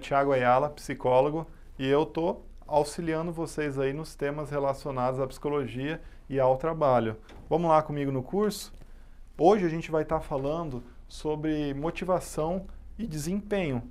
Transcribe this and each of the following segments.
Tiago Ayala, psicólogo, e eu estou auxiliando vocês aí nos temas relacionados à psicologia e ao trabalho. Vamos lá comigo no curso? Hoje a gente vai estar tá falando sobre motivação e desempenho.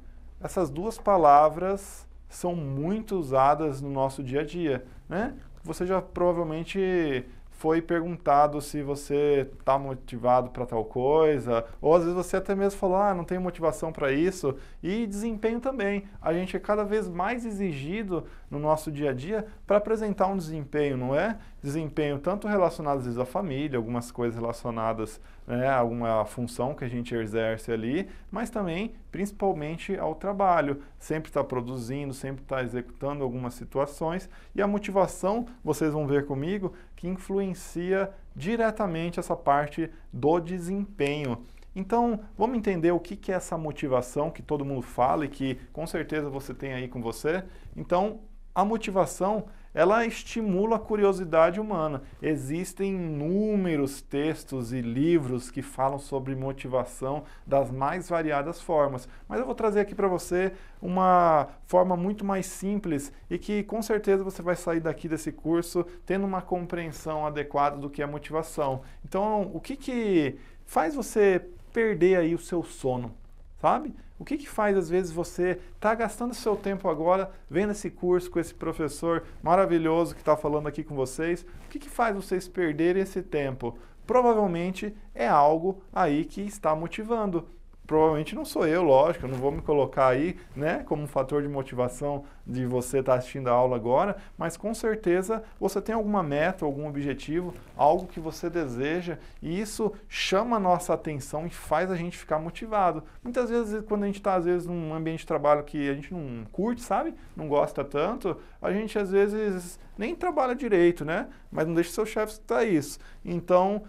Essas duas palavras são muito usadas no nosso dia a dia, né? Você já provavelmente foi perguntado se você está motivado para tal coisa, ou às vezes você até mesmo falou, ah, não tenho motivação para isso, e desempenho também. A gente é cada vez mais exigido no nosso dia a dia para apresentar um desempenho, não é? desempenho tanto relacionado às vezes à família, algumas coisas relacionadas né, a uma função que a gente exerce ali, mas também principalmente ao trabalho. Sempre está produzindo, sempre está executando algumas situações e a motivação, vocês vão ver comigo, que influencia diretamente essa parte do desempenho. Então, vamos entender o que, que é essa motivação que todo mundo fala e que com certeza você tem aí com você. Então, a motivação ela estimula a curiosidade humana. Existem inúmeros textos e livros que falam sobre motivação das mais variadas formas, mas eu vou trazer aqui para você uma forma muito mais simples e que com certeza você vai sair daqui desse curso tendo uma compreensão adequada do que é motivação. Então, o que, que faz você perder aí o seu sono? sabe? O que, que faz, às vezes, você está gastando seu tempo agora vendo esse curso com esse professor maravilhoso que está falando aqui com vocês? O que, que faz vocês perderem esse tempo? Provavelmente é algo aí que está motivando, provavelmente não sou eu, lógico, eu não vou me colocar aí, né, como um fator de motivação de você estar tá assistindo a aula agora, mas com certeza você tem alguma meta, algum objetivo, algo que você deseja, e isso chama a nossa atenção e faz a gente ficar motivado. Muitas vezes, quando a gente está, às vezes, num ambiente de trabalho que a gente não curte, sabe, não gosta tanto, a gente, às vezes, nem trabalha direito, né, mas não deixa o seu chefe estar isso. Então,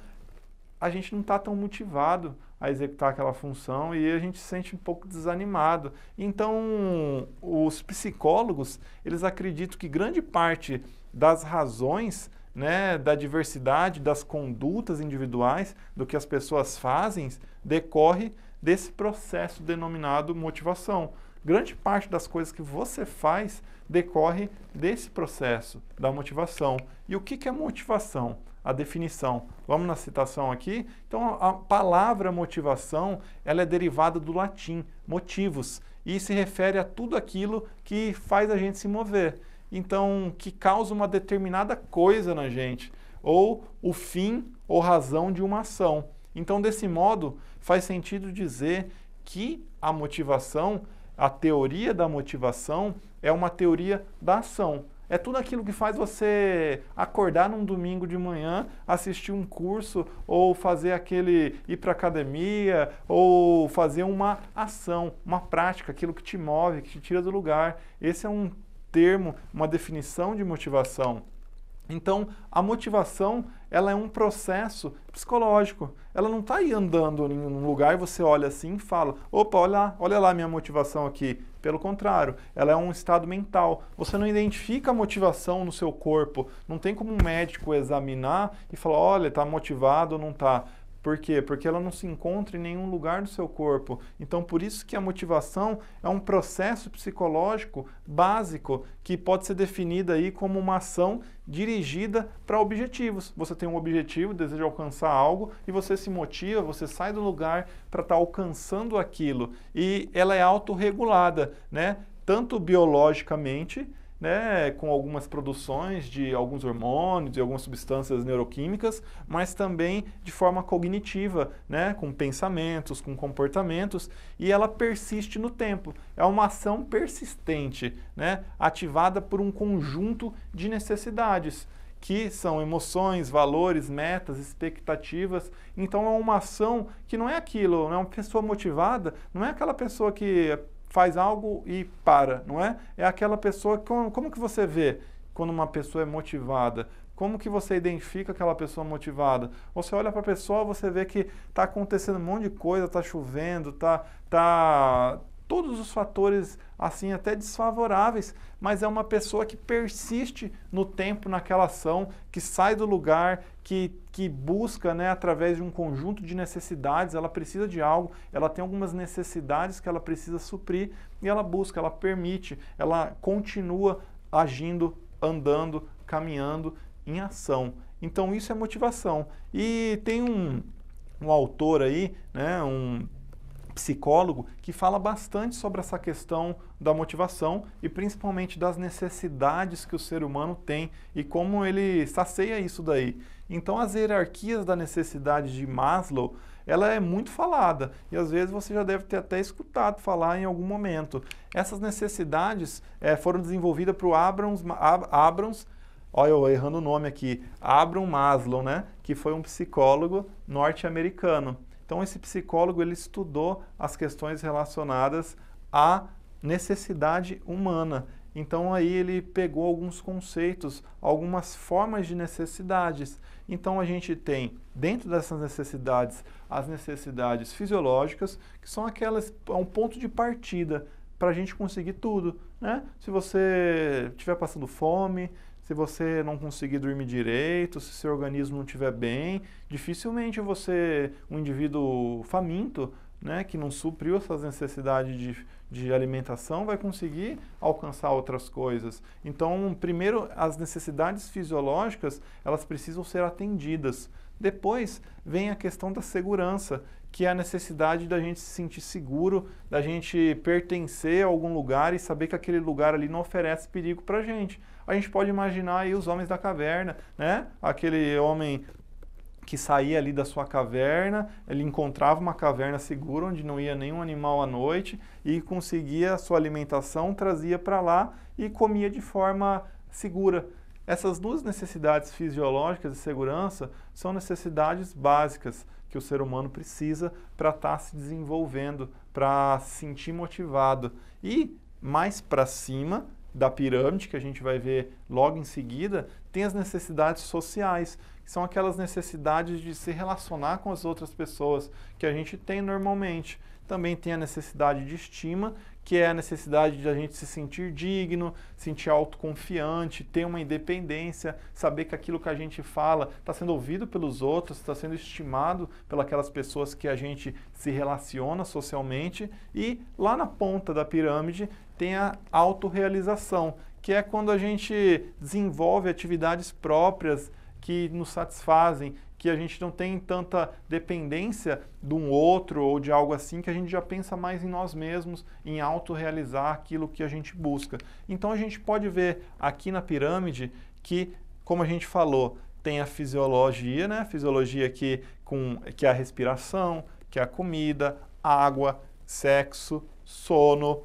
a gente não está tão motivado a executar aquela função e a gente se sente um pouco desanimado. Então, os psicólogos, eles acreditam que grande parte das razões né, da diversidade, das condutas individuais, do que as pessoas fazem, decorre desse processo denominado motivação. Grande parte das coisas que você faz decorre desse processo da motivação. E o que, que é motivação? a definição. Vamos na citação aqui? Então, a palavra motivação, ela é derivada do latim, motivos, e se refere a tudo aquilo que faz a gente se mover. Então, que causa uma determinada coisa na gente, ou o fim ou razão de uma ação. Então, desse modo, faz sentido dizer que a motivação, a teoria da motivação, é uma teoria da ação. É tudo aquilo que faz você acordar num domingo de manhã, assistir um curso ou fazer aquele ir para academia ou fazer uma ação, uma prática, aquilo que te move, que te tira do lugar. Esse é um termo, uma definição de motivação. Então, a motivação, ela é um processo psicológico. Ela não está aí andando em um lugar e você olha assim e fala, opa, olha lá, olha lá a minha motivação aqui. Pelo contrário, ela é um estado mental. Você não identifica a motivação no seu corpo. Não tem como um médico examinar e falar, olha, está motivado ou não está. Por quê? Porque ela não se encontra em nenhum lugar do seu corpo. Então, por isso que a motivação é um processo psicológico básico que pode ser definida aí como uma ação dirigida para objetivos. Você tem um objetivo, deseja alcançar algo e você se motiva, você sai do lugar para estar tá alcançando aquilo. E ela é autorregulada, né? Tanto biologicamente né, com algumas produções de alguns hormônios e algumas substâncias neuroquímicas, mas também de forma cognitiva, né, com pensamentos, com comportamentos, e ela persiste no tempo. É uma ação persistente, né, ativada por um conjunto de necessidades que são emoções, valores, metas, expectativas. Então é uma ação que não é aquilo, é uma pessoa motivada, não é aquela pessoa que faz algo e para, não é? É aquela pessoa, como, como que você vê quando uma pessoa é motivada? Como que você identifica aquela pessoa motivada? Você olha para a pessoa, você vê que está acontecendo um monte de coisa, está chovendo, está tá, tá todos os fatores assim até desfavoráveis, mas é uma pessoa que persiste no tempo naquela ação, que sai do lugar, que, que busca né, através de um conjunto de necessidades, ela precisa de algo, ela tem algumas necessidades que ela precisa suprir e ela busca, ela permite, ela continua agindo, andando, caminhando em ação. Então isso é motivação. E tem um, um autor aí, né, um psicólogo que fala bastante sobre essa questão da motivação e principalmente das necessidades que o ser humano tem e como ele sacia isso daí. Então as hierarquias da necessidade de Maslow, ela é muito falada e às vezes você já deve ter até escutado falar em algum momento. Essas necessidades é, foram desenvolvidas para o Abrams, Abrams olha eu errando o nome aqui, Abram Maslow, né? que foi um psicólogo norte-americano. Então esse psicólogo ele estudou as questões relacionadas à necessidade humana. Então aí ele pegou alguns conceitos, algumas formas de necessidades. Então a gente tem dentro dessas necessidades as necessidades fisiológicas, que são aquelas é um ponto de partida para a gente conseguir tudo, né? Se você estiver passando fome, se você não conseguir dormir direito, se seu organismo não estiver bem, dificilmente você, um indivíduo faminto, né, que não supriu essas necessidades de, de alimentação, vai conseguir alcançar outras coisas. Então, primeiro, as necessidades fisiológicas, elas precisam ser atendidas. Depois vem a questão da segurança, que é a necessidade da gente se sentir seguro, da gente pertencer a algum lugar e saber que aquele lugar ali não oferece perigo para a gente. A gente pode imaginar aí os homens da caverna, né? Aquele homem que saía ali da sua caverna, ele encontrava uma caverna segura onde não ia nenhum animal à noite e conseguia a sua alimentação, trazia para lá e comia de forma segura. Essas duas necessidades fisiológicas de segurança são necessidades básicas que o ser humano precisa para estar tá se desenvolvendo, para se sentir motivado. E mais para cima da pirâmide, que a gente vai ver logo em seguida, tem as necessidades sociais, que são aquelas necessidades de se relacionar com as outras pessoas que a gente tem normalmente. Também tem a necessidade de estima que é a necessidade de a gente se sentir digno, sentir autoconfiante, ter uma independência, saber que aquilo que a gente fala está sendo ouvido pelos outros, está sendo estimado pelas pessoas que a gente se relaciona socialmente. E lá na ponta da pirâmide tem a autorrealização, que é quando a gente desenvolve atividades próprias que nos satisfazem que a gente não tem tanta dependência de um outro ou de algo assim, que a gente já pensa mais em nós mesmos, em autorrealizar aquilo que a gente busca. Então a gente pode ver aqui na pirâmide que, como a gente falou, tem a fisiologia, né? A fisiologia que, com, que é a respiração, que é a comida, água, sexo, sono,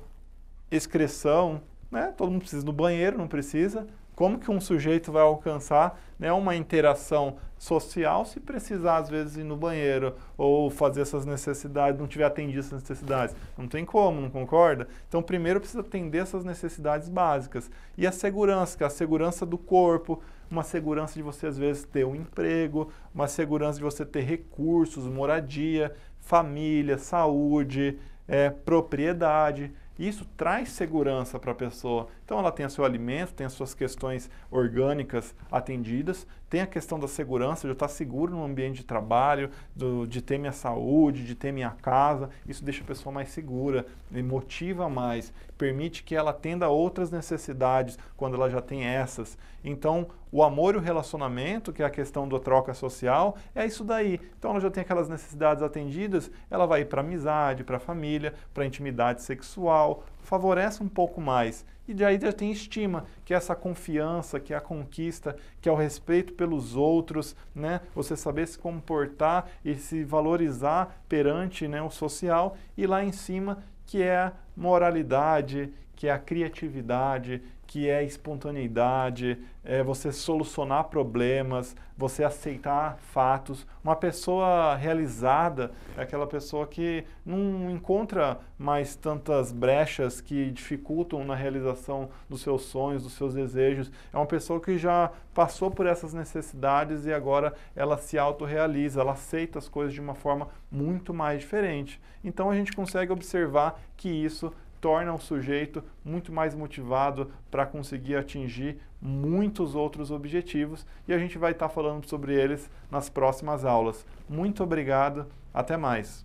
excreção, né? Todo mundo precisa do banheiro, não precisa? Como que um sujeito vai alcançar né, uma interação social se precisar, às vezes, ir no banheiro ou fazer essas necessidades, não tiver atendido essas necessidades? Não tem como, não concorda? Então, primeiro precisa atender essas necessidades básicas. E a segurança, que é a segurança do corpo, uma segurança de você, às vezes, ter um emprego, uma segurança de você ter recursos, moradia, família, saúde, é, propriedade. Isso traz segurança para a pessoa. Então ela tem o seu alimento, tem as suas questões orgânicas atendidas tem a questão da segurança, de eu estar seguro no ambiente de trabalho, do, de ter minha saúde, de ter minha casa. Isso deixa a pessoa mais segura, motiva mais, permite que ela atenda outras necessidades quando ela já tem essas. Então, o amor e o relacionamento, que é a questão da troca social, é isso daí. Então, ela já tem aquelas necessidades atendidas, ela vai para amizade, para família, para intimidade sexual, favorece um pouco mais. E daí já tem estima, que é essa confiança, que é a conquista, que é o respeito pelos outros, né? Você saber se comportar e se valorizar perante né, o social. E lá em cima, que é a moralidade, que é a criatividade, que é espontaneidade, é você solucionar problemas, você aceitar fatos. Uma pessoa realizada é aquela pessoa que não encontra mais tantas brechas que dificultam na realização dos seus sonhos, dos seus desejos. É uma pessoa que já passou por essas necessidades e agora ela se autorrealiza, ela aceita as coisas de uma forma muito mais diferente. Então a gente consegue observar que isso torna o sujeito muito mais motivado para conseguir atingir muitos outros objetivos e a gente vai estar tá falando sobre eles nas próximas aulas. Muito obrigado, até mais.